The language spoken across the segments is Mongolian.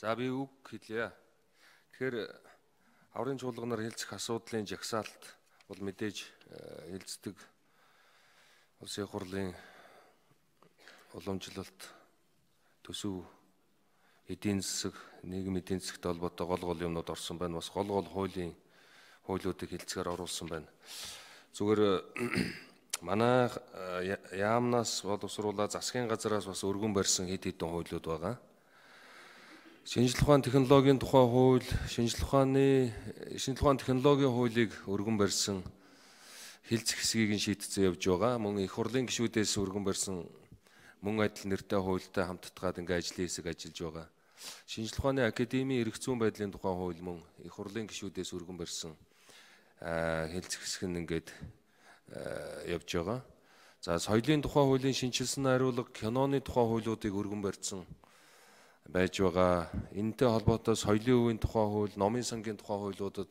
За би үг хэлье. Тэгэхээр э, аврын чуулганаар хэлцэх асуудлын жагсаалт бол мэдээж э, хэлцдэг улсын хурлын уламжлалт төсөв эдийн засаг нийгэм эдийн засагт холбоотой гол гол юмнууд орсон байна. Бас гол гол хуулийн хуулиудыг хэлцгээр оруулсан байна. Зүгээр э, манай яамнаас боловсруулаад засгийн газраас бас өргөн барьсан хэд хэдэн хуулиуд байгаа Шинжлэх ухааны технологийн тухай хууль, шинжлэх ухааны шинжлэх ухааны технологийн хуулийг өргөн барьсан хилцэх хэсгийг нь шийдтсэн явж байгаа. Мөн их хурлын гишүүдээс өргөн барьсан мөн адил нэртэй хуультай хамттгаад ингээ ажлын хэсэг ажиллаж байгаа. Шинжлэх ухааны академийн эрх зүйн байдлын тухай хууль мөн их хурлын гишүүдээс өргөн барьсан хилцэх хэсэг нь ингээд явж байгаа. За соёлын тухай хуулийн шинжилсэн хариулга, киноны тухай хуулиудыг өргөн барьсан байж байгаа. Энтэй холбоотой соёлын үеийн тухай хууль, номын сангийн тухай хуулиудад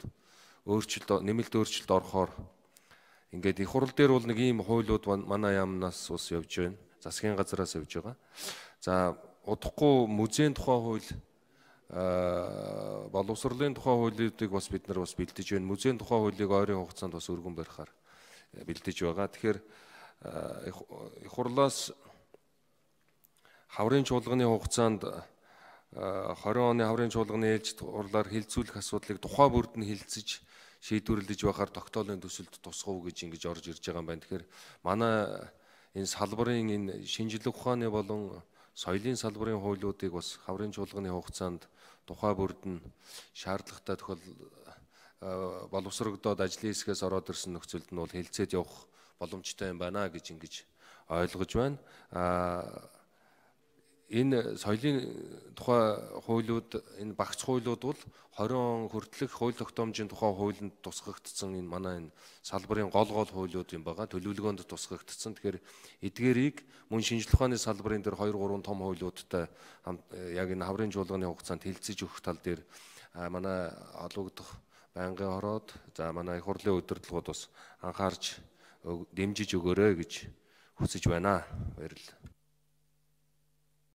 өөрчлөлт нэмэлт өөрчлөлт орохоор ингээд их хурл дээр бол нэг ийм хуулиуд манай яамнаас ус явж байна. Засгийн газраас явж байгаа. За удахгүй музейн тухай хууль боловсролын тухай хуулиудыг бас бид нар бас бэлдэж байна. Музейн тухай хуулийг ойрын хугацаанд бас өргөн барихаар э, бэлдэж байгаа. Тэгэхээр их хурлаас хаврын чуулганы хугацаанд 20 э, оны хаврын чуулганы ээлжид хурлаар хилцүүлэх асуудлыг тухай бүрд нь хилцэж шийдвэрлэж байхаар тогтоолын төсөлд тусгав гэж ингэж орж ирж байгаа юм байна. Тэгэхээр манай энэ салбарын энэ шинжилгээ ухааны болон соёлын салбарын хуулиудыг бас хаврын чуулганы хугацаанд тухай бүрд нь шаардлагатай тохиол э, боловсрогдоод ажлын хэсгээс ороод ирсэн нөхцөлд нь бол хилцээд явах боломжтой юм байна гэж ингэж ойлгож байна. Аа э, энэ соёлын тухай хуулиуд энэ багц хуулиуд бол 20 он хүртэлх хууль тогтоомжийн тухай хуулинд тусгагдсан энэ манай энэ салбарын гол гол хуулиуд юм байгаа. Төлөвлөгөөнд тусгагдсан. Тэгэхээр эдгээрийг мөн шинжлэх ухааны салбарын дээр 2 3 том хуулиудтай э, яг энэ хаврын чуулганы хугацаанд хилцэж өгөх тал дээр манай олуугдох байнгын хороод за манай их хурлын удирдлагууд бас анхаарч дэмжиж өгөөрэй гэж хүсэж байна. Баярлалаа.